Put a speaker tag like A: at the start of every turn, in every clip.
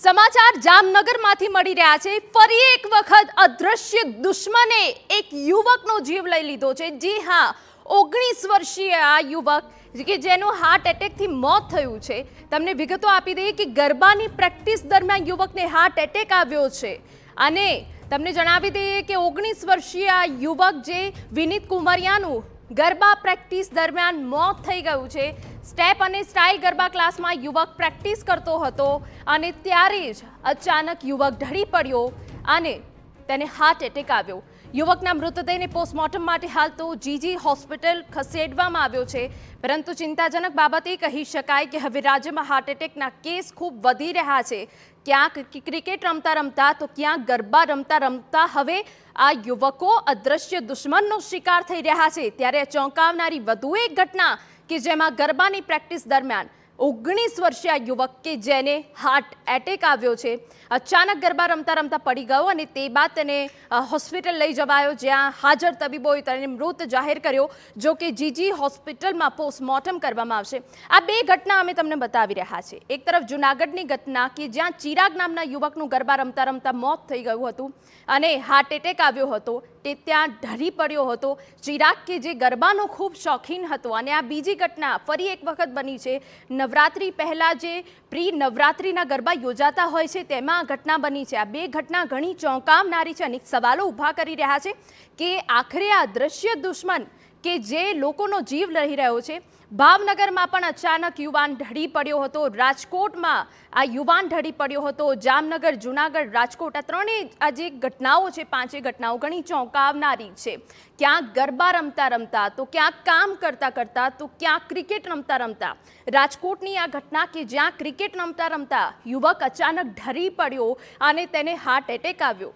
A: સમાચાર જામનગરમાંથી મળી રહ્યા છે ફરી એક વખત અદ્રશ્ય દુશ્મને એક યુવકનો જીવ લઈ લીધો છે જી હા ઓગણીસ વર્ષીય આ યુવક કે જેનું હાર્ટ એટેકથી મોત થયું છે તમને વિગતો આપી દઈએ કે ગરબાની પ્રેક્ટિસ દરમિયાન યુવકને હાર્ટ એટેક આવ્યો છે અને તમને જણાવી દઈએ કે ઓગણીસ વર્ષીય આ યુવક જે વિનીત કુંવરિયાનું ગરબા પ્રેક્ટિસ દરમિયાન મોત થઈ ગયું છે સ્ટેપ અને સ્ટાઇલ ગરબા ક્લાસમાં યુવક પ્રેક્ટિસ કરતો હતો અને ત્યારે જ અચાનક યુવક ઢળી પડ્યો અને તેને હાર્ટ એટેક આવ્યો યુવકના મૃતદેહને પોસ્ટમોર્ટમ માટે હાલ તો જીજી હોસ્પિટલ ખસેડવામાં આવ્યો છે પરંતુ ચિંતાજનક બાબત એ કહી શકાય કે હવે રાજ્યમાં હાર્ટ એટેકના કેસ ખૂબ વધી રહ્યા છે ક્યાંક ક્રિકેટ રમતા રમતા તો ક્યાંક ગરબા રમતા રમતા હવે આ યુવકો અદ્રશ્ય દુશ્મનનો શિકાર થઈ રહ્યા છે ત્યારે ચોંકાવનારી વધુ એક ઘટના કે જેમાં ગરબાની પ્રેક્ટિસ દરમિયાન ઓગણીસ વર્ષીય આ યુવક કે જેને હાર્ટ એટેક આવ્યો છે અચાનક ગરબા રમતા રમતા પડી ગયો અને તે બાદ તેને હોસ્પિટલ લઈ જવાયો જ્યાં હાજર તબીબોએ તેને મૃત જાહેર કર્યો જો કે જીજી હોસ્પિટલમાં પોસ્ટમોર્ટમ કરવામાં આવશે આ બે ઘટના અમે તમને બતાવી રહ્યા છીએ એક તરફ જૂનાગઢની ઘટના કે જ્યાં ચિરાગ નામના યુવકનું ગરબા રમતા રમતા મોત થઈ ગયું હતું અને હાર્ટ એટેક આવ્યો હતો તે ત્યાં ઢરી પડ્યો હતો ચિરાગ કે જે ગરબાનો ખૂબ શોખીન હતો અને આ બીજી ઘટના ફરી એક વખત બની છે નવરાત્રિ પહેલાં જે પ્રી નવરાત્રિના ગરબા યોજાતા હોય છે તેમાં આ ઘટના બની છે આ બે ઘટના ઘણી ચોંકાવનારી છે અને સવાલો ઊભા કરી રહ્યા છે કે આખરે આ દ્રશ્ય દુશ્મન કે જે લોકોનો જીવ લહી રહ્યો છે ભાવનગરમાં પણ અચાનક યુવાન ઢળી પડ્યો હતો રાજકોટમાં આ યુવાન ઢળી પડ્યો હતો જામનગર જુનાગઢ રાજકોટ આ ત્રણેય આ જે ઘટનાઓ છે પાંચે ઘટનાઓ ઘણી ચોંકાવનારી છે ક્યાંક ગરબા રમતા રમતા તો ક્યાંક કામ કરતા કરતા તો ક્યાંક ક્રિકેટ રમતા રમતા રાજકોટની આ ઘટના કે જ્યાં ક્રિકેટ રમતા રમતા યુવક અચાનક ઢરી પડ્યો અને તેને હાર્ટ એટેક આવ્યો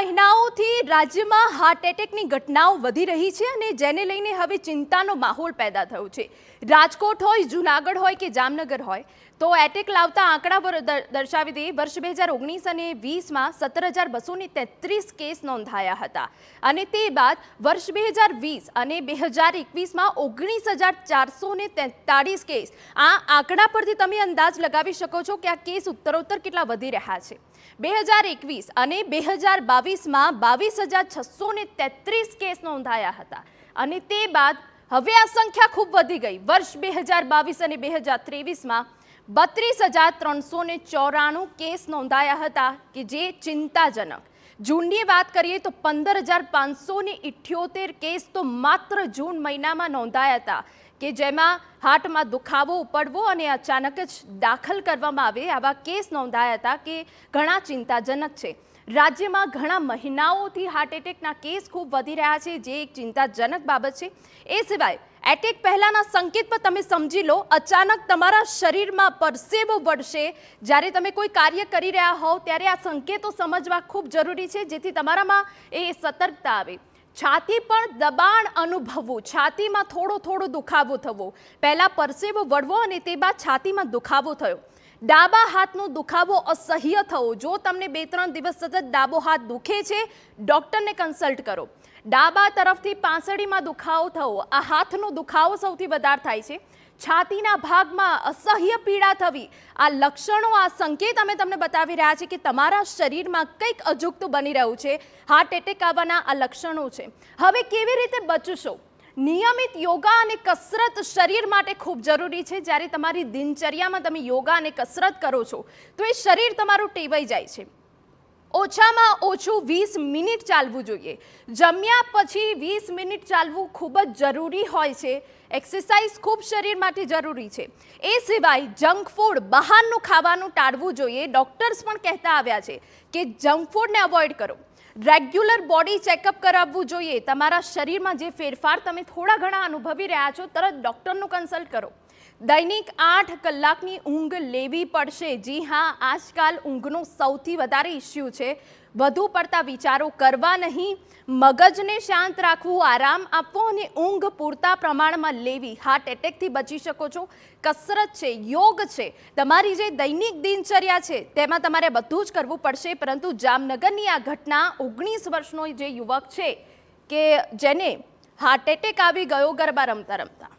A: મહિનાઓથી રાજ્યમાં હાર્ટ એટેકની ઘટનાઓ વધી રહી છે અને જેને લઈને હવે ચિંતાનો માહોલ પેદા થયો છે રાજકોટ હોય જુનાગઢ હોય કે જામનગર હોય તો એટેક લાવતા આંકડા પર દર્શાવી દઈએ વર્ષ બે હજાર ઓગણીસ અને વીસમાં સત્તર હજાર બસોને તેત્રીસ કેસ નોંધાયા હતા અને તે બાદ વર્ષ બે હજાર વીસ અને બે હજાર એકવીસમાં ઓગણીસ હજાર ચારસો ને તેતાળીસ કેસ આ આંકડા પરથી તમે અંદાજ લગાવી શકો છો કે આ કેસ ઉત્તરોત્તર કેટલા વધી રહ્યા છે બે હજાર એકવીસ અને બે હજાર બાવીસમાં બાવીસ હજાર છસો ને તેત્રીસ કેસ નોંધાયા હતા અને તે બાદ હવે આ સંખ્યા ખૂબ વધી ગઈ વર્ષ બે હજાર બાવીસ અને બે હજાર ત્રેવીસમાં બત્રીસ હજાર ત્રણસો ને ચોરાણું કેસ નોંધાયા હતા કે જે ચિંતાજનક જૂનની વાત કરીએ તો પંદર હજાર પાંચસો ને ઇઠ્યોતેર કેસ તો માત્ર જૂન મહિનામાં નોંધાયા હતા કે જેમાં હાર્ટમાં દુખાવો ઉપડવો અને અચાનક જ દાખલ કરવામાં આવે આવા કેસ નોંધાયા હતા કે ઘણા ચિંતાજનક છે રાજ્યમાં ઘણા મહિનાઓથી હાર્ટ એટેકના કેસ ખૂબ વધી રહ્યા છે જે એક ચિંતાજનક બાબત છે એ સિવાય એટેક પહેલાંના સંકેત પર તમે સમજી લો અચાનક તમારા શરીરમાં પરસેવો વળશે જ્યારે તમે કોઈ કાર્ય કરી રહ્યા હોવ ત્યારે આ સંકેતો સમજવા ખૂબ જરૂરી છે જેથી તમારામાં એ સતર્કતા આવે છાતી પર દબાણ અનુભવવું છાતીમાં થોડો થોડો દુખાવો થવો પહેલાં પરસેવો વળવો અને તે બાદ છાતીમાં દુખાવો થયો ડાબા હાથનો દુખાવો અસહ્ય થવો જો તમને બે ત્રણ દિવસ સતત ડાબો હાથ દુખે છે ડૉક્ટરને કન્સલ્ટ કરો ડાબા તરફથી પાંસળીમાં દુખાવો થવો આ હાથનો દુખાવો સૌથી વધારે થાય છે છાતીના ભાગમાં અસહ્ય પીડા થવી આ લક્ષણો આ સંકેત અમે તમને બતાવી રહ્યા છીએ કે તમારા શરીરમાં કંઈક અજુગતું બની રહ્યું છે હાર્ટ એટેક આવવાના આ લક્ષણો છે હવે કેવી રીતે બચશો નિયમિત યોગા અને કસરત શરીર માટે ખૂબ જરૂરી છે જ્યારે તમારી દિનચર્યામાં તમે યોગા અને કસરત કરો છો તો એ શરીર તમારું ટેવાઈ જાય છે ઓછામાં ઓછું વીસ મિનિટ ચાલવું જોઈએ જમ્યા પછી વીસ મિનિટ ચાલવું ખૂબ જ જરૂરી હોય છે એક્સરસાઇઝ ખૂબ શરીર માટે જરૂરી છે એ સિવાય જંક ફૂડ બહારનું ખાવાનું ટાળવું જોઈએ ડૉક્ટર્સ પણ કહેતા આવ્યા છે કે જંક ફૂડને અવોઇડ કરો રેગ્યુલર બોડી ચેકઅપ કરાવવું જોઈએ તમારા શરીરમાં જે ફેરફાર તમે થોડા ઘણા અનુભવી રહ્યા છો તરત ડૉક્ટરનું કન્સલ્ટ કરો દૈનિક આઠ કલાકની ઊંઘ લેવી પડશે જી હા આજકાલ ઊંઘનો સૌથી વધારે ઇશ્યુ છે વધુ પડતા વિચારો કરવા નહીં મગજને શાંત રાખવું આરામ આપવો અને ઊંઘ પૂરતા પ્રમાણમાં લેવી હાર્ટ એટેકથી બચી શકો છો કસરત છે યોગ છે તમારી જે દૈનિક દિનચર્યા છે તેમાં તમારે બધું જ કરવું પડશે પરંતુ જામનગરની આ ઘટના ઓગણીસ વર્ષનો જે યુવક છે કે જેને હાર્ટ એટેક આવી ગયો ગરબા રમતા રમતા